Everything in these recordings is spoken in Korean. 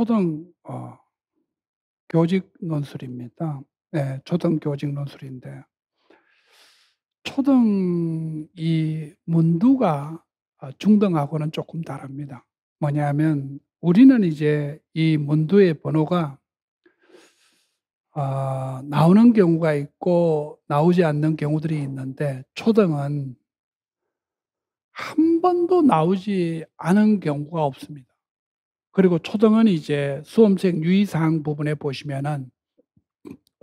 초등 어, 교직 논술입니다. 네, 초등 교직 논술인데 초등 이 문두가 어, 중등하고는 조금 다릅니다. 뭐냐면 우리는 이제 이 문두의 번호가 어, 나오는 경우가 있고 나오지 않는 경우들이 있는데 초등은 한 번도 나오지 않은 경우가 없습니다. 그리고 초등은 이제 수험생 유의사항 부분에 보시면은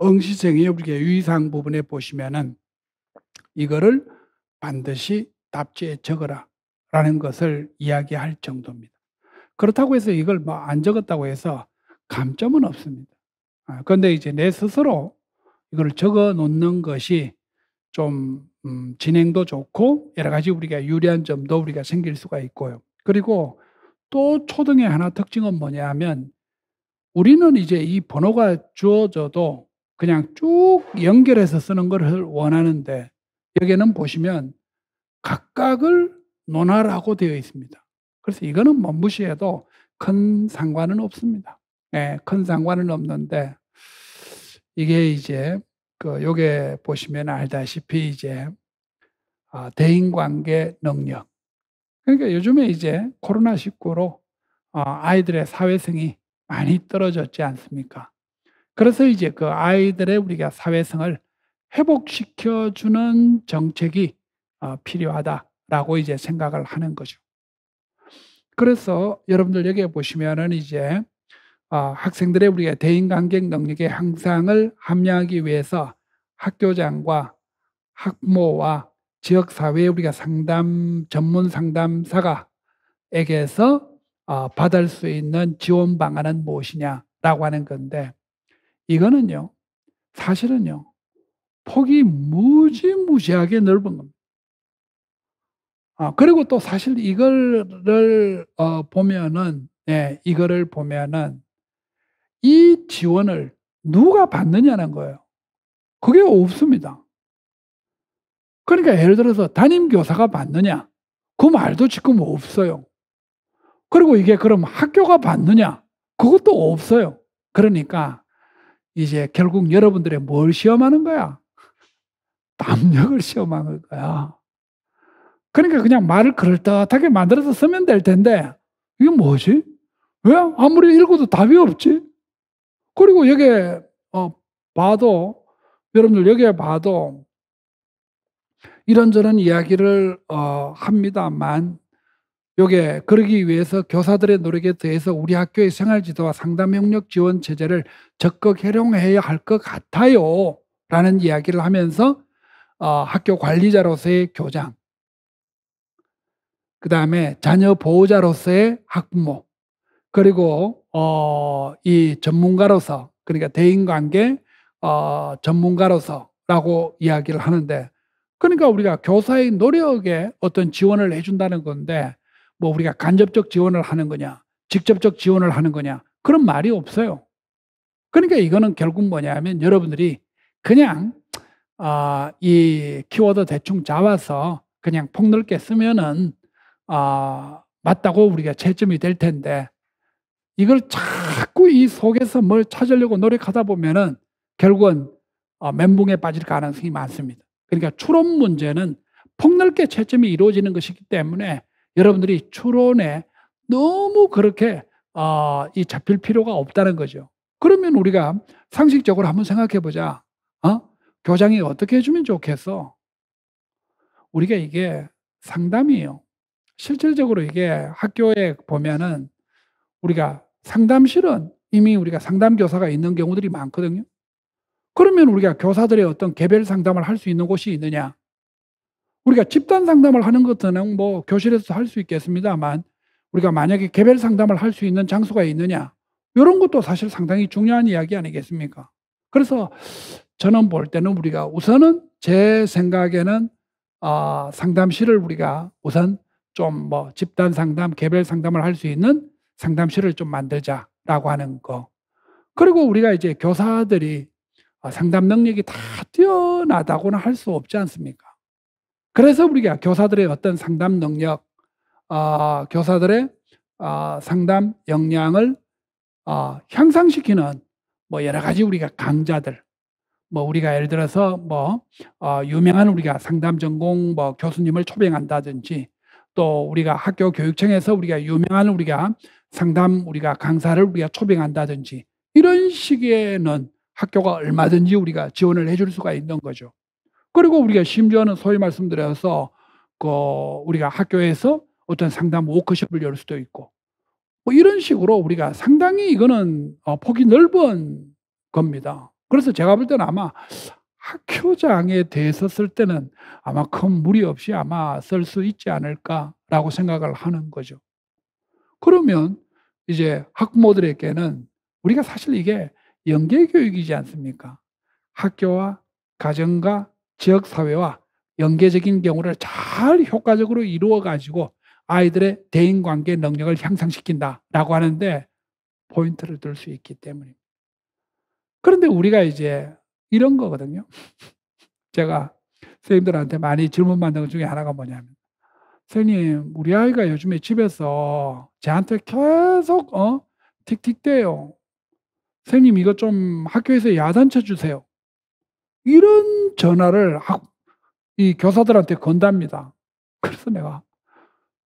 응시생이 우리게 유의사항 부분에 보시면은 이거를 반드시 답지에 적어라 라는 것을 이야기할 정도입니다. 그렇다고 해서 이걸 뭐 안 적었다고 해서 감점은 없습니다. 아, 그런데 이제 내 스스로 이걸 적어 놓는 것이 좀 음, 진행도 좋고 여러 가지 우리가 유리한 점도 우리가 생길 수가 있고요. 그리고 또 초등의 하나 특징은 뭐냐 하면 우리는 이제 이 번호가 주어져도 그냥 쭉 연결해서 쓰는 것을 원하는데 여기는 보시면 각각을 논하라고 되어 있습니다. 그래서 이거는 멈무시해도 뭐 큰 상관은 없습니다. 네, 큰 상관은 없는데 이게 이제 그 요게 보시면 알다시피 이제 아, 대인관계 능력 그러니까 요즘에 이제 코로나19로 어, 아이들의 사회성이 많이 떨어졌지 않습니까? 그래서 이제 그 아이들의 우리가 사회성을 회복시켜주는 정책이 어, 필요하다라고 이제 생각을 하는 거죠. 그래서 여러분들 여기 보시면은 이제 어, 학생들의 우리가 대인관계 능력의 향상을 함양하기 위해서 학교장과 학모와 지역 사회에 우리가 상담 전문 상담사가에게서 어, 받을 수 있는 지원 방안은 무엇이냐라고 하는 건데 이거는요 사실은요 폭이 무지무지하게 넓은 겁니다. 아, 그리고 또 사실 이거를 어, 보면은 예, 이거를 보면은 이 지원을 누가 받느냐는 거예요. 그게 없습니다. 그러니까 예를 들어서 담임 교사가 맞느냐? 그 말도 지금 없어요. 그리고 이게 그럼 학교가 맞느냐? 그것도 없어요. 그러니까 이제 결국 여러분들의 뭘 시험하는 거야? 담력을 시험하는 거야. 그러니까 그냥 말을 그럴듯하게 만들어서 쓰면 될 텐데, 이게 뭐지? 왜? 아무리 읽어도 답이 없지? 그리고 여기에, 어, 봐도, 여러분들 여기에 봐도, 이런저런 이야기를 어, 합니다만 요게 그러기 위해서 교사들의 노력에 대해서 우리 학교의 생활지도와 상담협력 지원 체제를 적극 활용해야 할 것 같아요. 라는 이야기를 하면서 어, 학교 관리자로서의 교장, 그 다음에 자녀 보호자로서의 학부모, 그리고 어, 이 전문가로서 그러니까 대인관계 어, 전문가로서라고 이야기를 하는데 그러니까 우리가 교사의 노력에 어떤 지원을 해준다는 건데 뭐 우리가 간접적 지원을 하는 거냐, 직접적 지원을 하는 거냐 그런 말이 없어요. 그러니까 이거는 결국 뭐냐면 여러분들이 그냥 어, 이 키워드 대충 잡아서 그냥 폭넓게 쓰면은 어, 맞다고 우리가 채점이 될 텐데 이걸 자꾸 이 속에서 뭘 찾으려고 노력하다 보면은 결국은 어, 멘붕에 빠질 가능성이 많습니다. 그러니까 추론 문제는 폭넓게 채점이 이루어지는 것이기 때문에 여러분들이 추론에 너무 그렇게 어, 이 잡힐 필요가 없다는 거죠. 그러면 우리가 상식적으로 한번 생각해 보자. 어? 교장이 어떻게 해주면 좋겠어? 우리가 이게 상담이에요. 실질적으로 이게 학교에 보면은 우리가 상담실은 이미 우리가 상담 교사가 있는 경우들이 많거든요. 그러면 우리가 교사들의 어떤 개별 상담을 할 수 있는 곳이 있느냐? 우리가 집단 상담을 하는 것은 뭐 교실에서 할 수 있겠습니다만 우리가 만약에 개별 상담을 할 수 있는 장소가 있느냐? 이런 것도 사실 상당히 중요한 이야기 아니겠습니까? 그래서 저는 볼 때는 우리가 우선은 제 생각에는 어, 상담실을 우리가 우선 좀 뭐 집단 상담, 개별 상담을 할 수 있는 상담실을 좀 만들자라고 하는 거. 그리고 우리가 이제 교사들이 아, 상담 능력이 다 뛰어나다고는 할 수 없지 않습니까? 그래서 우리가 교사들의 어떤 상담 능력, 어, 교사들의 어, 상담 역량을 어, 향상시키는 뭐 여러 가지 우리가 강좌들, 뭐 우리가 예를 들어서 뭐 어, 유명한 우리가 상담 전공 뭐 교수님을 초빙한다든지 또 우리가 학교 교육청에서 우리가 유명한 우리가 상담 우리가 강사를 우리가 초빙한다든지 이런 시기에는 학교가 얼마든지 우리가 지원을 해줄 수가 있는 거죠. 그리고 우리가 심지어는 소위 말씀드려서 그 우리가 학교에서 어떤 상담 워크숍을 열 수도 있고 뭐 이런 식으로 우리가 상당히 이거는 어, 폭이 넓은 겁니다. 그래서 제가 볼 때는 아마 학교장에 대해서 쓸 때는 아마 큰 무리 없이 아마 쓸 수 있지 않을까라고 생각을 하는 거죠. 그러면 이제 학부모들에게는 우리가 사실 이게 연계 교육이지 않습니까? 학교와 가정과 지역 사회와 연계적인 경우를 잘 효과적으로 이루어 가지고 아이들의 대인 관계 능력을 향상시킨다라고 하는데 포인트를 둘 수 있기 때문입니다. 그런데 우리가 이제 이런 거거든요. 제가 선생님들한테 많이 질문 받는 것 중에 하나가 뭐냐면 선생님 우리 아이가 요즘에 집에서 저한테 계속 어 틱틱대요. 선생님 이거 좀 학교에서 야단쳐 주세요. 이런 전화를 이 교사들한테 건답니다. 그래서 내가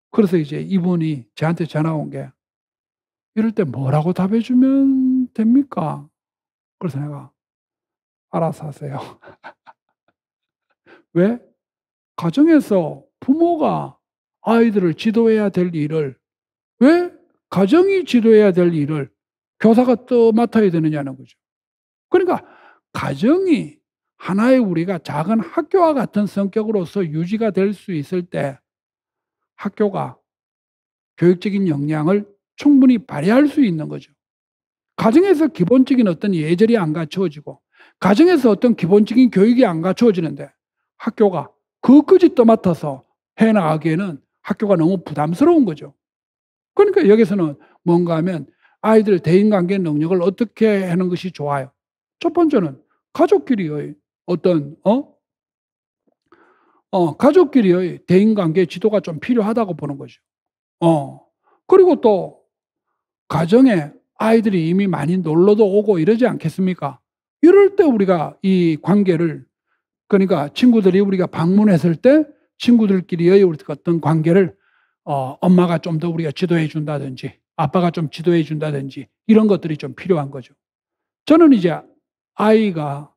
그래서 이제 이분이 저한테 전화 온 게 이럴 때 뭐라고 답해 주면 됩니까? 그래서 내가 알아서 하세요. 왜? 가정에서 부모가 아이들을 지도해야 될 일을 왜 가정이 지도해야 될 일을 교사가 또 맡아야 되느냐는 거죠. 그러니까 가정이 하나의 우리가 작은 학교와 같은 성격으로서 유지가 될 수 있을 때 학교가 교육적인 역량을 충분히 발휘할 수 있는 거죠. 가정에서 기본적인 어떤 예절이 안갖춰지고 가정에서 어떤 기본적인 교육이 안갖춰지는데 학교가 그것까지 떠맡아서 해나가기에는 학교가 너무 부담스러운 거죠. 그러니까 여기서는 뭔가 하면 아이들 대인관계 능력을 어떻게 하는 것이 좋아요? 첫 번째는 가족끼리의 어떤 어? 어, 가족끼리의 대인관계 지도가 좀 필요하다고 보는 거죠. 어. 그리고 또 가정에 아이들이 이미 많이 놀러도 오고 이러지 않겠습니까? 이럴 때 우리가 이 관계를 그러니까 친구들이 우리가 방문했을 때 친구들끼리의 우리 어떤 관계를 어, 엄마가 좀 더 우리가 지도해 준다든지 아빠가 좀 지도해 준다든지 이런 것들이 좀 필요한 거죠. 저는 이제 아이가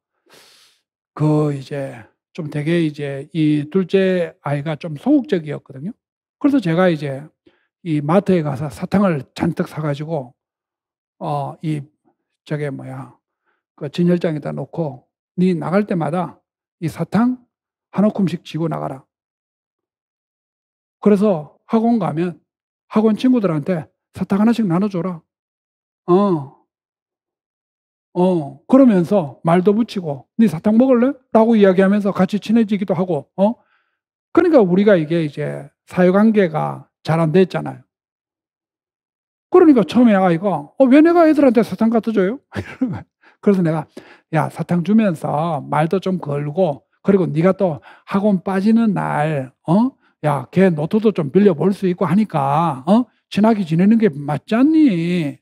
그 이제 좀 되게 이제 이 둘째 아이가 좀 소극적이었거든요. 그래서 제가 이제 이 마트에 가서 사탕을 잔뜩 사가지고 어 이 저게 뭐야 그 진열장에다 놓고 네 나갈 때마다 이 사탕 한 움큼씩 지고 나가라. 그래서 학원 가면 학원 친구들한테 사탕 하나씩 나눠줘라. 어. 어. 그러면서 말도 붙이고, 네 사탕 먹을래? 라고 이야기하면서 같이 친해지기도 하고, 어? 그러니까 우리가 이게 이제 사회관계가 잘 안 됐잖아요. 그러니까 처음에 아이가, 어, 왜 내가 애들한테 사탕 갖다 줘요? 그래서 내가, 야, 사탕 주면서 말도 좀 걸고, 그리고 네가 또 학원 빠지는 날, 어? 야, 걔 노트도 좀 빌려 볼 수 있고 하니까, 어? 친하게 지내는 게 맞지 않니?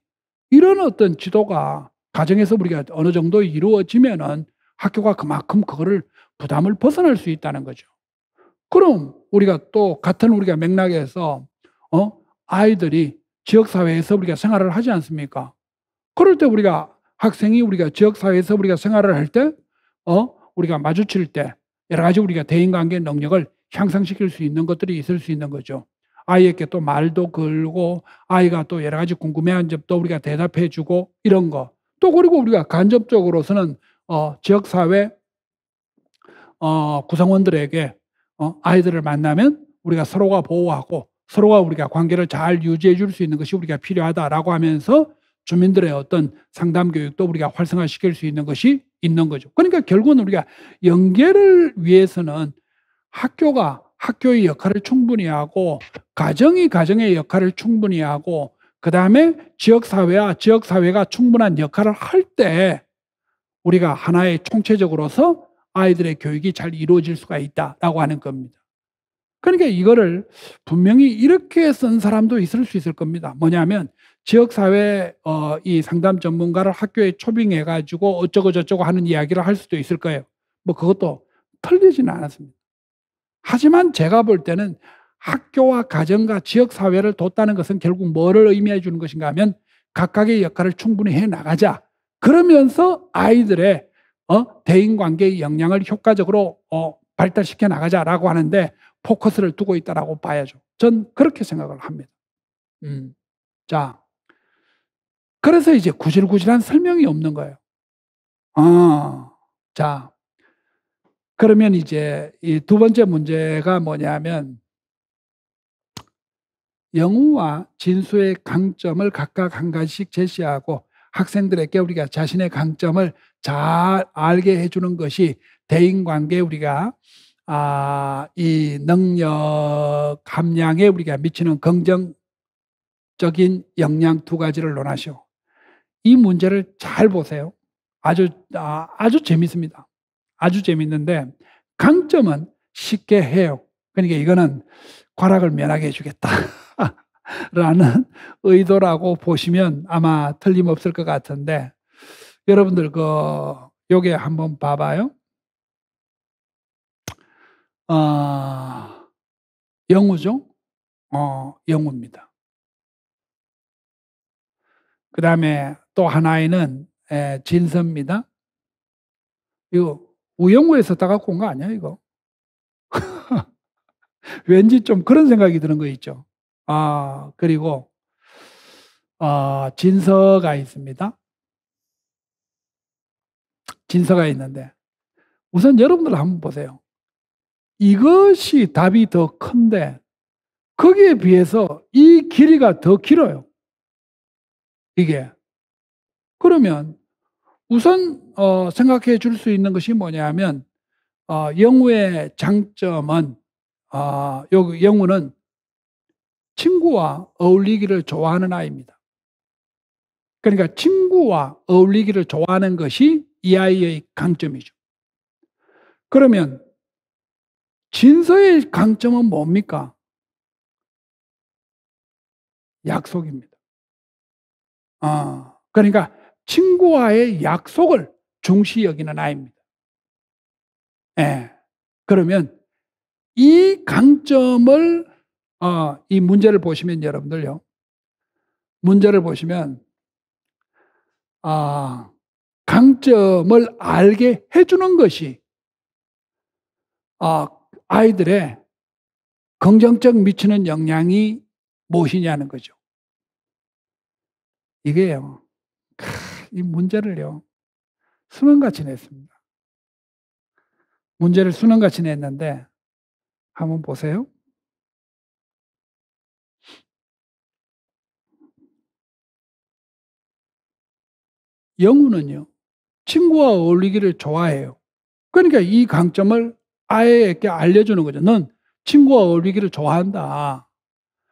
이런 어떤 지도가 가정에서 우리가 어느 정도 이루어지면은 학교가 그만큼 그거를 부담을 벗어날 수 있다는 거죠. 그럼 우리가 또 같은 우리가 맥락에서 어 아이들이 지역 사회에서 우리가 생활을 하지 않습니까? 그럴 때 우리가 학생이 우리가 지역 사회에서 우리가 생활을 할 때어 우리가 마주칠 때 여러 가지 우리가 대인 관계 능력을 향상시킬 수 있는 것들이 있을 수 있는 거죠. 아이에게 또 말도 걸고 아이가 또 여러 가지 궁금해한 점도 우리가 대답해 주고 이런 거. 또 그리고 우리가 간접적으로서는 어, 지역 사회 어, 구성원들에게 어, 아이들을 만나면 우리가 서로가 보호하고 서로가 우리가 관계를 잘 유지해 줄 수 있는 것이 우리가 필요하다라고 하면서 주민들의 어떤 상담 교육도 우리가 활성화시킬 수 있는 것이 있는 거죠. 그러니까 결국은 우리가 연계를 위해서는 학교가 학교의 역할을 충분히 하고 가정이 가정의 역할을 충분히 하고 그 다음에 지역사회와 지역사회가 충분한 역할을 할 때 우리가 하나의 총체적으로서 아이들의 교육이 잘 이루어질 수가 있다라고 하는 겁니다. 그러니까 이거를 분명히 이렇게 쓴 사람도 있을 수 있을 겁니다. 뭐냐면 지역사회 어, 이 상담 전문가를 학교에 초빙해가지고 어쩌고저쩌고 하는 이야기를 할 수도 있을 거예요. 뭐 그것도 틀리지는 않았습니다. 하지만 제가 볼 때는 학교와 가정과 지역사회를 뒀다는 것은 결국 뭐를 의미해 주는 것인가 하면 각각의 역할을 충분히 해 나가자. 그러면서 아이들의 어? 대인관계의 역량을 효과적으로 어, 발달시켜 나가자라고 하는데 포커스를 두고 있다라고 봐야죠. 전 그렇게 생각을 합니다. 음. 자, 그래서 이제 구질구질한 설명이 없는 거예요. 아, 자, 그러면 이제 이 두 번째 문제가 뭐냐면 영우와 진수의 강점을 각각 한 가지씩 제시하고 학생들에게 우리가 자신의 강점을 잘 알게 해주는 것이 대인관계 우리가 아, 이 능력 감량에 우리가 미치는 긍정적인 영향 두 가지를 논하시오. 이 문제를 잘 보세요. 아주 아, 아주 재밌습니다. 아주 재밌는데 강점은 쉽게 해요. 그러니까 이거는 과락을 면하게 해주겠다. 라는 의도라고 보시면 아마 틀림없을 것 같은데 여러분들 그 요게 한번 봐봐요. 어, 아, 영우죠? 어, 영우입니다. 그 다음에 또 하나에는 진서입니다. 이거 우영우에서 다 갖고 온 거 아니야, 이거? 왠지 좀 그런 생각이 드는 거 있죠. 아, 그리고, 아, 진서가 있습니다. 진서가 있는데, 우선 여러분들 한번 보세요. 이것이 답이 더 큰데, 거기에 비해서 이 길이가 더 길어요. 이게. 그러면 우선 어, 생각해 줄 수 있는 것이 뭐냐하면 어, 영우의 장점은 어, 영우는 친구와 어울리기를 좋아하는 아이입니다. 그러니까 친구와 어울리기를 좋아하는 것이 이 아이의 강점이죠. 그러면 진서의 강점은 뭡니까? 약속입니다. 아, 그러니까 친구와의 약속을 중시 여기는 아입니다. 예. 그러면 이 강점을 어, 이 문제를 보시면 여러분들요. 문제를 보시면 아, 강점을 알게 해주는 것이 아, 아이들의 긍정적 미치는 영향이 무엇이냐는 거죠. 이게요. 크, 이 문제를요 수능같이 냈습니다. 문제를 수능같이 냈는데 한번 보세요. 영우는요 친구와 어울리기를 좋아해요. 그러니까 이 강점을 아이에게 알려주는 거죠. 넌 친구와 어울리기를 좋아한다.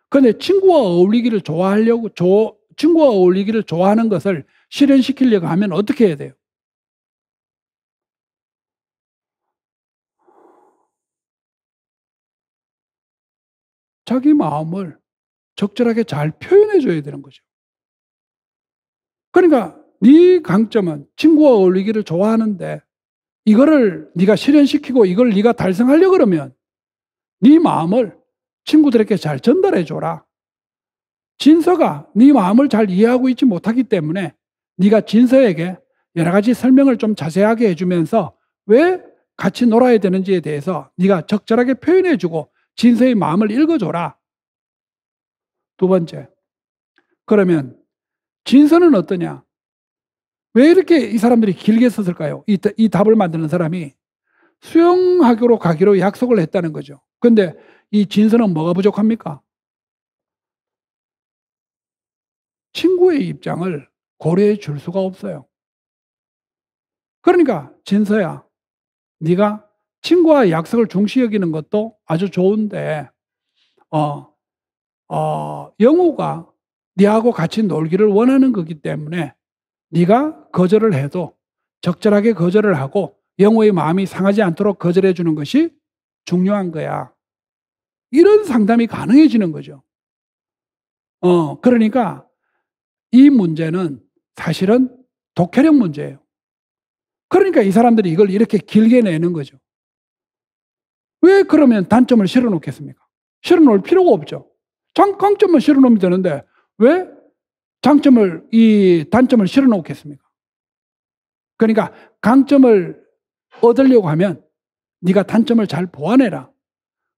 근데 친구와 어울리기를 좋아하려고 조, 친구와 어울리기를 좋아하는 것을 실현시키려고 하면 어떻게 해야 돼요? 자기 마음을 적절하게 잘 표현해 줘야 되는 거죠. 그러니까 네 강점은 친구와 어울리기를 좋아하는데 이거를 네가 실현시키고 이걸 네가 달성하려 고 그러면 네 마음을 친구들에게 잘 전달해 줘라. 진서가 네 마음을 잘 이해하고 있지 못하기 때문에 네가 진서에게 여러 가지 설명을 좀 자세하게 해주면서 왜 같이 놀아야 되는지에 대해서 네가 적절하게 표현해주고 진서의 마음을 읽어줘라. 두 번째, 그러면 진서는 어떠냐? 왜 이렇게 이 사람들이 길게 썼을까요? 이, 이 답을 만드는 사람이 수영하기로 가기로 약속을 했다는 거죠. 근데 이 진서는 뭐가 부족합니까? 친구의 입장을 고려해 줄 수가 없어요. 그러니까 진서야, 네가 친구와 약속을 중시 여기는 것도 아주 좋은데, 어, 어, 영우가 네하고 같이 놀기를 원하는 거기 때문에 네가 거절을 해도 적절하게 거절을 하고 영우의 마음이 상하지 않도록 거절해 주는 것이 중요한 거야. 이런 상담이 가능해지는 거죠. 어, 그러니까 이 문제는 사실은 독해력 문제예요. 그러니까 이 사람들이 이걸 이렇게 길게 내는 거죠. 왜 그러면 단점을 실어 놓겠습니까? 실어 놓을 필요가 없죠. 장, 강점만 실어 놓으면 되는데 왜 장점을, 이 단점을 실어 놓겠습니까? 그러니까 강점을 얻으려고 하면 네가 단점을 잘 보완해라.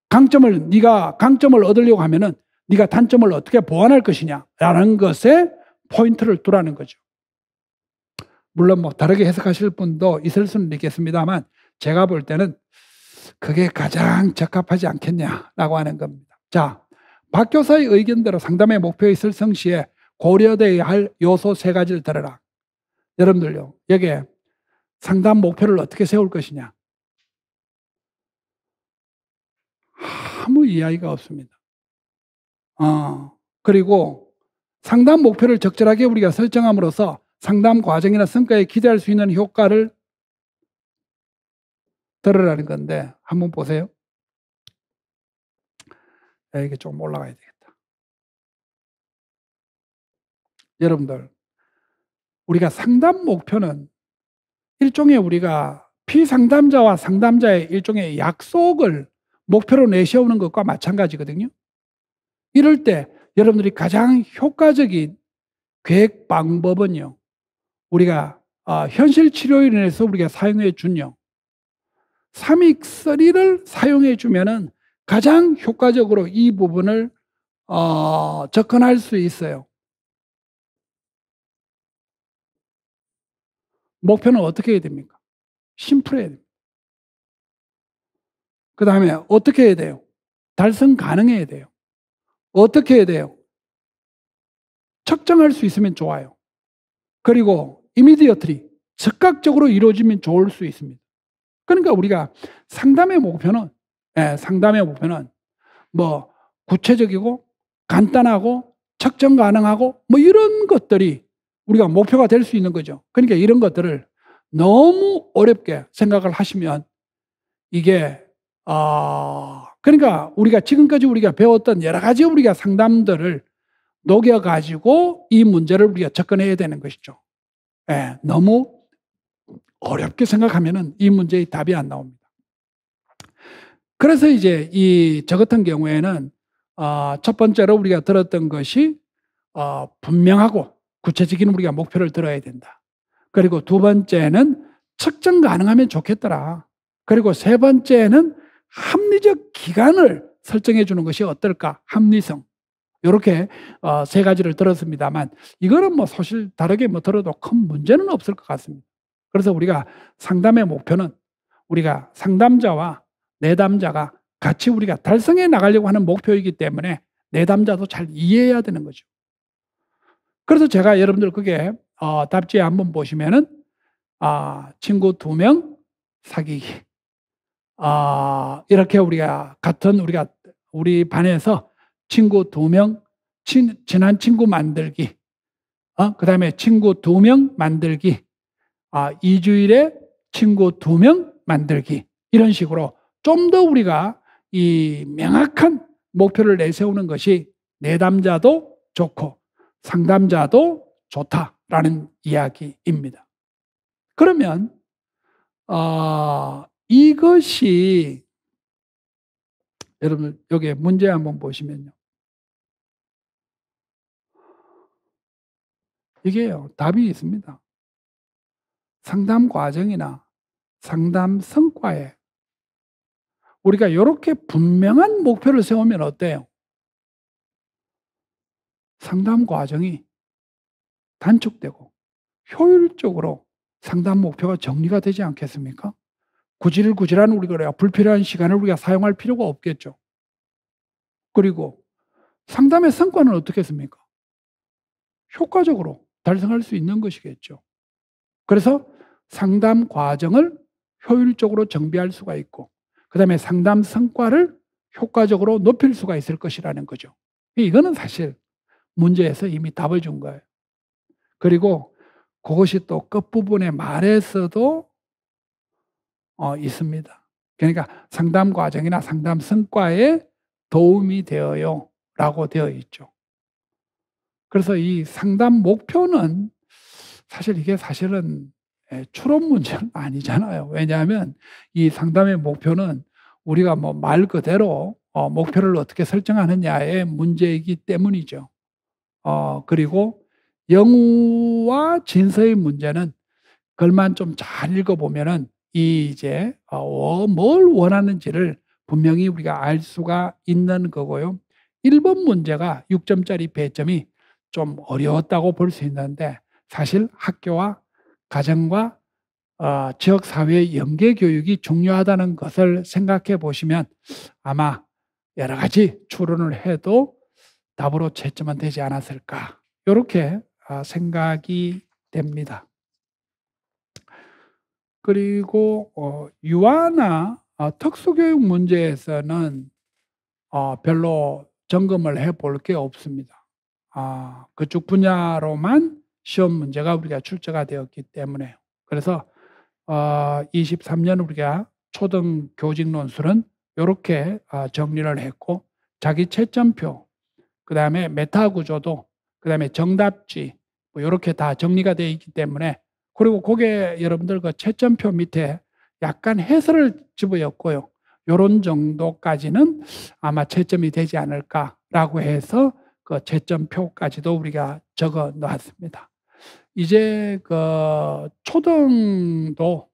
강점을 네가 강점을 얻으려고 하면은 네가 단점을 어떻게 보완할 것이냐라는 것에 포인트를 두라는 거죠. 물론 뭐 다르게 해석하실 분도 있을 수는 있겠습니다만 제가 볼 때는 그게 가장 적합하지 않겠냐라고 하는 겁니다. 자, 박 교사의 의견대로 상담의 목표에 있을 성 시에 고려되어야 할 요소 세 가지를 들어라. 여러분들요, 여기에 상담 목표를 어떻게 세울 것이냐. 아무 이야기가 없습니다. 어, 그리고 상담 목표를 적절하게 우리가 설정함으로써 상담 과정이나 성과에 기대할 수 있는 효과를 들으라는 건데 한번 보세요. 이게 조금 올라가야 되겠다. 여러분들 우리가 상담 목표는 일종의 우리가 피상담자와 상담자의 일종의 약속을 목표로 내세우는 것과 마찬가지거든요. 이럴 때 여러분들이 가장 효과적인 계획 방법은요. 우리가 어, 현실 치료에 인해서 우리가 사용해 준요. 삼익서리를 사용해 주면은 가장 효과적으로 이 부분을 어, 접근할 수 있어요. 목표는 어떻게 해야 됩니까? 심플해야 됩니다. 그 다음에 어떻게 해야 돼요? 달성 가능해야 돼요. 어떻게 해야 돼요? 측정할 수 있으면 좋아요. 그리고 이미디어트리 즉각적으로 이루어지면 좋을 수 있습니다. 그러니까 우리가 상담의 목표는 예, 상담의 목표는 뭐 구체적이고 간단하고 측정 가능하고 뭐 이런 것들이 우리가 목표가 될 수 있는 거죠. 그러니까 이런 것들을 너무 어렵게 생각을 하시면 이게 아 어... 그러니까 우리가 지금까지 우리가 배웠던 여러 가지 우리가 상담들을 녹여가지고 이 문제를 우리가 접근해야 되는 것이죠. 예, 너무 어렵게 생각하면이 문제의 답이 안 나옵니다. 그래서 이제 이 저 같은 경우에는 어, 첫 번째로 우리가 들었던 것이 어, 분명하고 구체적인 우리가 목표를 들어야 된다. 그리고 두 번째는 측정 가능하면 좋겠더라. 그리고 세 번째는 합리적 기간을 설정해 주는 것이 어떨까? 합리성. 이렇게 어, 세 가지를 들었습니다만 이거는 뭐 사실 다르게 뭐 들어도 큰 문제는 없을 것 같습니다. 그래서 우리가 상담의 목표는 우리가 상담자와 내담자가 같이 우리가 달성해 나가려고 하는 목표이기 때문에 내담자도 잘 이해해야 되는 거죠. 그래서 제가 여러분들 그게 어, 답지에 한번 보시면은 아 친구 두 명 사귀기 어, 이렇게 우리가 같은 우리가 우리 반에서 친구 두 명, 친한 친구 만들기, 어? 그 다음에 친구 두 명 만들기, 아, 2주일에 친구 두 명 만들기, 이런 식으로 좀 더 우리가 이 명확한 목표를 내세우는 것이 내담자도 좋고 상담자도 좋다라는 이야기입니다. 그러면 어, 이것이 여러분 여기 문제 한번 보시면요. 이게요. 답이 있습니다. 상담 과정이나 상담 성과에 우리가 이렇게 분명한 목표를 세우면 어때요? 상담 과정이 단축되고 효율적으로 상담 목표가 정리가 되지 않겠습니까? 구질구질한 우리가 불필요한 시간을 우리가 사용할 필요가 없겠죠. 그리고 상담의 성과는 어떻겠습니까? 효과적으로 달성할 수 있는 것이겠죠. 그래서 상담 과정을 효율적으로 정비할 수가 있고, 그 다음에 상담 성과를 효과적으로 높일 수가 있을 것이라는 거죠. 이거는 사실 문제에서 이미 답을 준 거예요. 그리고 그것이 또끝부분에 말에서도 어, 있습니다. 그러니까 상담 과정이나 상담 성과에 도움이 되어요. 라고 되어 있죠. 그래서 이 상담 목표는 사실 이게 사실은 예, 추론 문제는 아니잖아요. 왜냐하면 이 상담의 목표는 우리가 뭐 말 그대로 어, 목표를 어떻게 설정하느냐의 문제이기 때문이죠. 어, 그리고 영우와 진서의 문제는 글만 좀 잘 읽어보면은 이 이제 어, 뭘 원하는지를 분명히 우리가 알 수가 있는 거고요. 1번 문제가 6점짜리 배점이 좀 어려웠다고 볼 수 있는데 사실 학교와 가정과 어, 지역 사회의 연계 교육이 중요하다는 것을 생각해 보시면 아마 여러 가지 추론을 해도 답으로 채점은 되지 않았을까 이렇게 어, 생각이 됩니다. 그리고 어, 유아나 어, 특수교육 문제에서는 어, 별로 점검을 해 볼 게 없습니다. 아, 그쪽 분야로만 시험 문제가 우리가 출제가 되었기 때문에 그래서 어, 23년 우리가 초등 교직 논술은 이렇게 어, 정리를 했고 자기 채점표 그 다음에 메타 구조도 그 다음에 정답지 뭐 이렇게 다 정리가 되어 있기 때문에 그리고 거기에 여러분들그 채점표 밑에 약간 해설을 집어였고요. 요런 정도까지는 아마 채점이 되지 않을까라고 해서 그 채점표까지도 우리가 적어 놓았습니다. 이제 그 초등도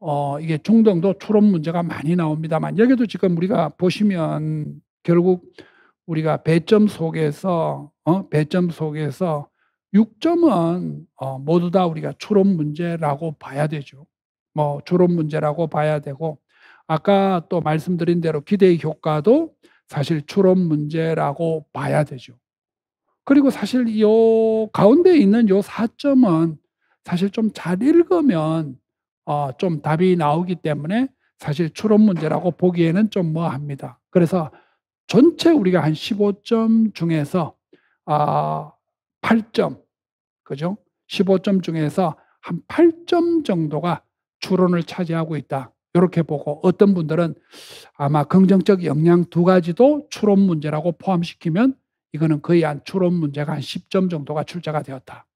어 이게 중등도 추론 문제가 많이 나옵니다만 여기도 지금 우리가 보시면 결국 우리가 배점 속에서 어 배점 속에서 6점은 어, 모두 다 우리가 졸업 문제라고 봐야 되죠. 뭐 졸업 문제라고 봐야 되고 아까 또 말씀드린 대로 기대의 효과도 사실 졸업 문제라고 봐야 되죠. 그리고 사실 이 가운데 있는 요 4점은 사실 좀 잘 읽으면 어, 좀 답이 나오기 때문에 사실 추론 문제라고 보기에는 좀 뭐합니다. 그래서 전체 우리가 한 15점 중에서 아, 8점 그죠? 15점 중에서 한 8점 정도가 주론을 차지하고 있다. 이렇게 보고 어떤 분들은 아마 긍정적 영향 두 가지도 추론 문제라고 포함시키면 이거는 거의 한 추론 문제가 한 10점 정도가 출제가 되었다.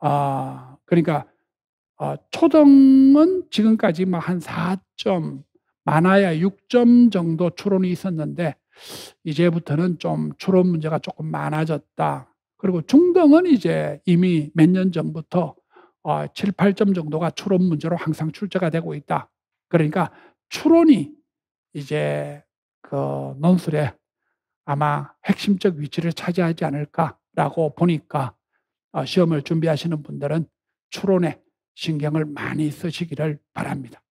아, 그러니까 어, 초등은 지금까지 막한 뭐 4점, 많아야 6점 정도 추론이 있었는데 이제부터는 좀 추론 문제가 조금 많아졌다. 그리고 중등은 이제 이미 몇 년 전부터 어, 7, 8점 정도가 추론 문제로 항상 출제가 되고 있다. 그러니까 추론이 이제 그 논술에 아마 핵심적 위치를 차지하지 않을까라고 보니까 어, 시험을 준비하시는 분들은 추론에 신경을 많이 쓰시기를 바랍니다.